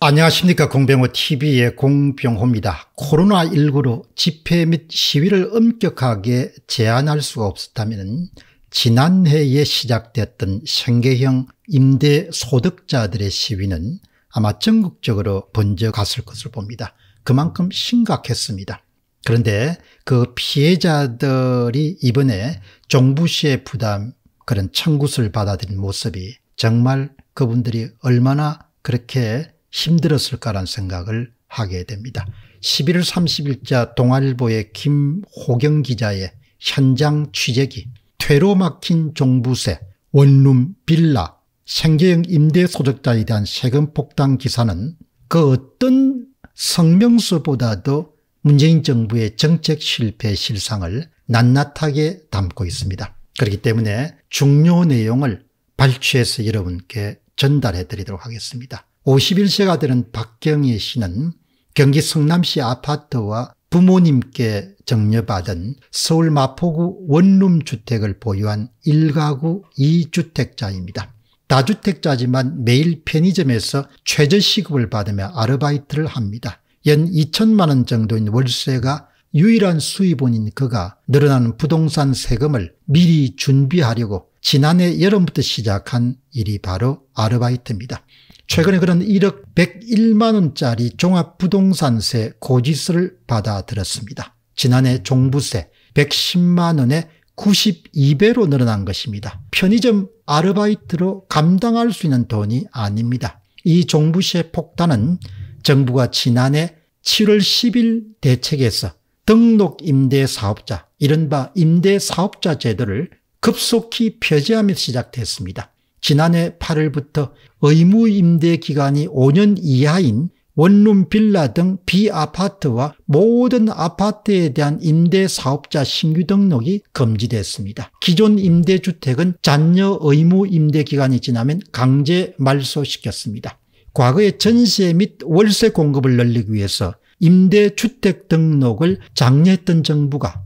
안녕하십니까 공병호TV의 공병호입니다. 코로나19로 집회 및 시위를 엄격하게 제한할 수가 없었다면 지난해에 시작됐던 생계형 임대소득자들의 시위는 아마 전국적으로 번져갔을 것으로 봅니다. 그만큼 심각했습니다. 그런데 그 피해자들이 이번에 정부시의 부담 그런 청구서를 받아들인 모습이 정말 그분들이 얼마나 그렇게 힘들었을까라는 생각을 하게 됩니다. 11월 30일자 동아일보의 김호경 기자의 현장 취재기 퇴로 막힌 종부세, 원룸, 빌라, 생계형 임대소득자에 대한 세금 폭탄 기사는 그 어떤 성명서보다도 문재인 정부의 정책 실패 실상을 낱낱하게 담고 있습니다. 그렇기 때문에 중요 내용을 발췌해서 여러분께 전달해 드리도록 하겠습니다. 51세가 되는 박경희 씨는 경기 성남시 아파트와 부모님께 정려받은 서울 마포구 원룸 주택을 보유한 1가구 2주택자입니다. 다주택자지만 매일 편의점에서 최저시급을 받으며 아르바이트를 합니다. 연 2천만 원 정도인 월세가 유일한 수입원인 그가 늘어나는 부동산 세금을 미리 준비하려고 지난해 여름부터 시작한 일이 바로 아르바이트입니다. 최근에 그는 1억 101만 원짜리 종합부동산세 고지서를 받아들였습니다. 지난해 종부세 110만 원에 92배로 늘어난 것입니다. 편의점 아르바이트로 감당할 수 있는 돈이 아닙니다. 이 종부세 폭탄은 정부가 지난해 7월 10일 대책에서 등록 임대 사업자, 이른바 임대 사업자 제도를 급속히 폐지하며 시작됐습니다. 지난해 8월부터 의무 임대 기간이 5년 이하인 원룸 빌라 등 비아파트와 모든 아파트에 대한 임대 사업자 신규 등록이 금지됐습니다. 기존 임대주택은 잔여 의무 임대 기간이 지나면 강제 말소시켰습니다. 과거에 전세 및 월세 공급을 늘리기 위해서 임대주택 등록을 장려했던 정부가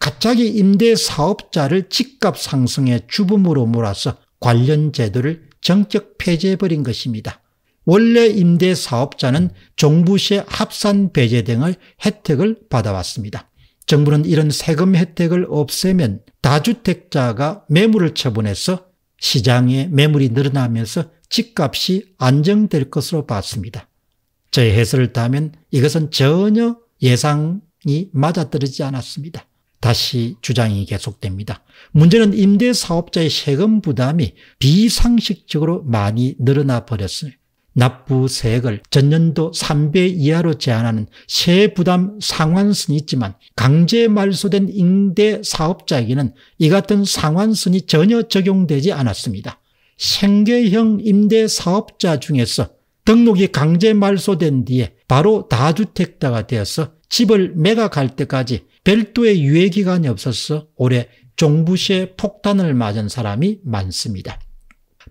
갑자기 임대 사업자를 집값 상승의 주범으로 몰아서 관련 제도를 정적 폐지해버린 것입니다. 원래 임대 사업자는 종부세 합산 배제 등을 혜택을 받아왔습니다. 정부는 이런 세금 혜택을 없애면 다주택자가 매물을 처분해서 시장에 매물이 늘어나면서 집값이 안정될 것으로 봤습니다. 저제 해설을 따면 이것은 전혀 예상이 맞아떨어지지 않았습니다. 다시 주장이 계속됩니다. 문제는 임대 사업자의 세금 부담이 비상식적으로 많이 늘어나 버렸어요. 납부세액을 전년도 3배 이하로 제한하는 세부담 상환선이 있지만 강제 말소된 임대 사업자에게는 이 같은 상환선이 전혀 적용되지 않았습니다. 생계형 임대 사업자 중에서 등록이 강제 말소된 뒤에 바로 다주택자가 되어서 집을 매각할 때까지 별도의 유예기간이 없어서 올해 종부시에 폭탄을 맞은 사람이 많습니다.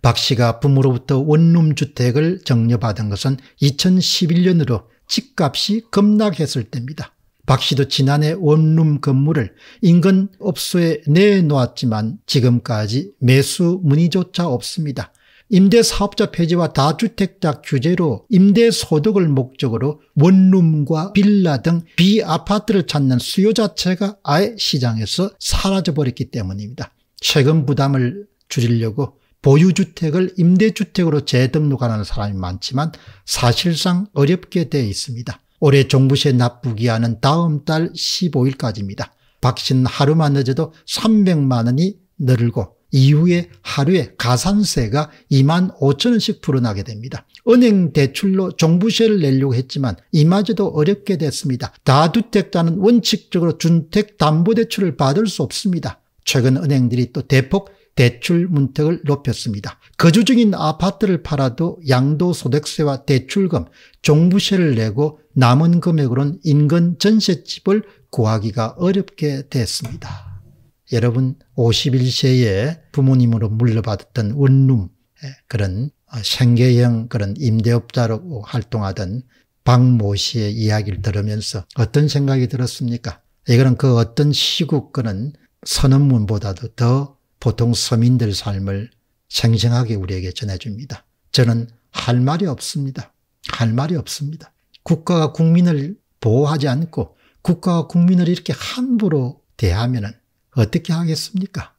박 씨가 부모로부터 원룸 주택을 정려받은 것은 2011년으로 집값이 급락했을 때입니다. 박 씨도 지난해 원룸 건물을 인근 업소에 내놓았지만 지금까지 매수 문의조차 없습니다. 임대사업자 폐지와 다주택자 규제로 임대소득을 목적으로 원룸과 빌라 등 비아파트를 찾는 수요 자체가 아예 시장에서 사라져버렸기 때문입니다. 최근 부담을 줄이려고 보유주택을 임대주택으로 재등록하는 사람이 많지만 사실상 어렵게 되어 있습니다. 올해 종부세 납부기한은 다음 달 15일까지입니다. 박신 하루만 늦어도 300만 원이 늘고 이후에 하루에 가산세가 2만 5천 원씩 불어나게 됩니다. 은행 대출로 종부세를 내려고 했지만 이마저도 어렵게 됐습니다. 다주택자는 원칙적으로 주택담보대출을 받을 수 없습니다. 최근 은행들이 또 대폭 대출 문턱을 높였습니다. 거주 중인 아파트를 팔아도 양도소득세와 대출금, 종부세를 내고 남은 금액으로는 인근 전셋집을 구하기가 어렵게 됐습니다. 여러분 51세에 부모님으로 물려받았던 원룸 예, 그런 어, 생계형 그런 임대업자로 활동하던 박모 씨의 이야기를 들으면서 어떤 생각이 들었습니까? 이거는 예, 그 어떤 시국 그는 선언문보다도 더 보통 서민들 삶을 생생하게 우리에게 전해줍니다. 저는 할 말이 없습니다. 할 말이 없습니다. 국가가 국민을 보호하지 않고 국가와 국민을 이렇게 함부로 대하면은 어떻게 하겠습니까?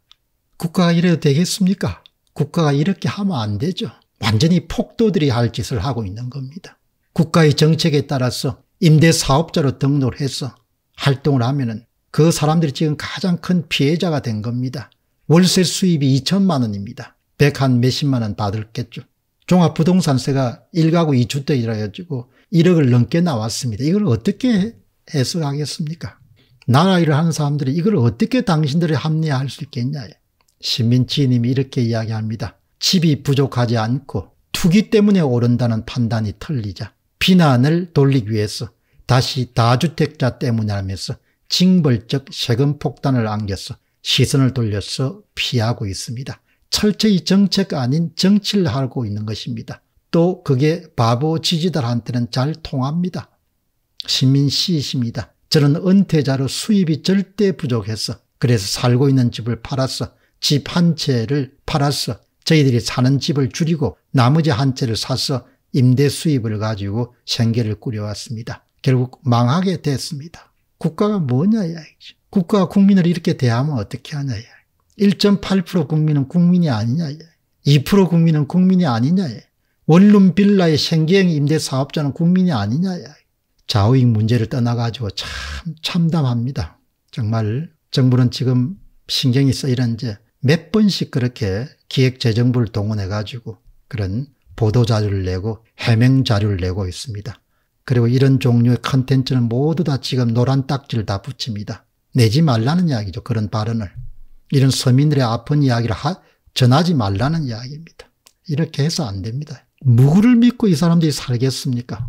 국가가 이래도 되겠습니까? 국가가 이렇게 하면 안 되죠. 완전히 폭도들이 할 짓을 하고 있는 겁니다. 국가의 정책에 따라서 임대사업자로 등록을 해서 활동을 하면 은그 사람들이 지금 가장 큰 피해자가 된 겁니다. 월세 수입이 2천만 원입니다. 백 한 몇십만 원 받을겠죠. 종합부동산세가 1가구 2주택이라 가지고 1억을 넘게 나왔습니다. 이걸 어떻게 해석하겠습니까? 나라 일을 하는 사람들이 이걸 어떻게 당신들이 합리화할 수 있겠냐. 신민치님이 이렇게 이야기합니다. 집이 부족하지 않고 투기 때문에 오른다는 판단이 틀리자 비난을 돌리기 위해서 다시 다주택자 때문이라면서 징벌적 세금 폭탄을 안겨서 시선을 돌려서 피하고 있습니다. 철저히 정책 아닌 정치를 하고 있는 것입니다. 또 그게 바보 지지들한테는 잘 통합니다. 시민 씨이십니다. 저는 은퇴자로 수입이 절대 부족했어. 그래서 살고 있는 집을 팔았어. 집 한 채를 팔았어. 저희들이 사는 집을 줄이고 나머지 한 채를 사서 임대 수입을 가지고 생계를 꾸려왔습니다. 결국 망하게 됐습니다. 국가가 뭐냐 이야기죠. 국가가 국민을 이렇게 대하면 어떻게 하냐 이야기. 1.8% 국민은 국민이 아니냐 이야기. 2% 국민은 국민이 아니냐 이야기. 원룸 빌라의 생계형 임대 사업자는 국민이 아니냐 이야기. 좌우익 문제를 떠나가지고 참 참담합니다. 정말 정부는 지금 신경이 쓰이는지 몇 번씩 그렇게 기획재정부를 동원해가지고 그런 보도자료를 내고 해명자료를 내고 있습니다. 그리고 이런 종류의 컨텐츠는 모두 다 지금 노란 딱지를 다 붙입니다. 내지 말라는 이야기죠. 그런 발언을. 이런 서민들의 아픈 이야기를 하, 전하지 말라는 이야기입니다. 이렇게 해서 안 됩니다. 누구를 믿고 이 사람들이 살겠습니까?